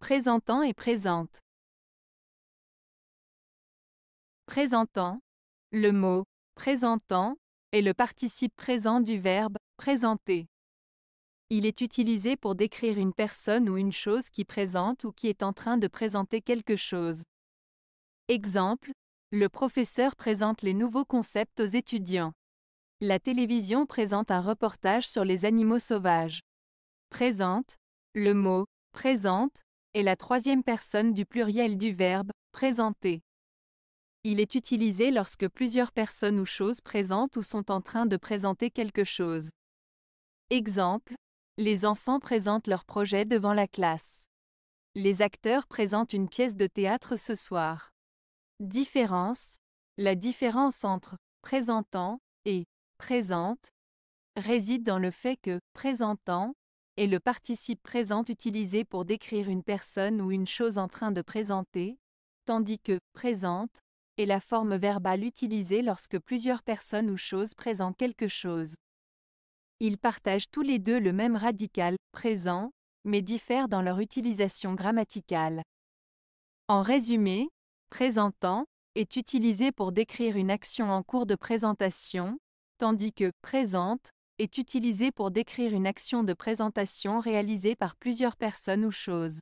Présentant et présente. Présentant. Le mot présentant est le participe présent du verbe présenter. Il est utilisé pour décrire une personne ou une chose qui présente ou qui est en train de présenter quelque chose. Exemple, le professeur présente les nouveaux concepts aux étudiants. La télévision présente un reportage sur les animaux sauvages. Présente, le mot présente est la troisième personne du pluriel du verbe présenter. Il est utilisé lorsque plusieurs personnes ou choses présentent ou sont en train de présenter quelque chose. Exemple, les enfants présentent leur projet devant la classe. Les acteurs présentent une pièce de théâtre ce soir. Différence, la différence entre présentant et présente réside dans le fait que présentant est le participe présent utilisé pour décrire une personne ou une chose en train de présenter, tandis que présente est la forme verbale utilisée lorsque plusieurs personnes ou choses présentent quelque chose. Ils partagent tous les deux le même radical, présent, mais diffèrent dans leur utilisation grammaticale. En résumé, présentant est utilisé pour décrire une action en cours de présentation, tandis que présente est utilisé pour décrire une action de présentation réalisée par plusieurs personnes ou choses.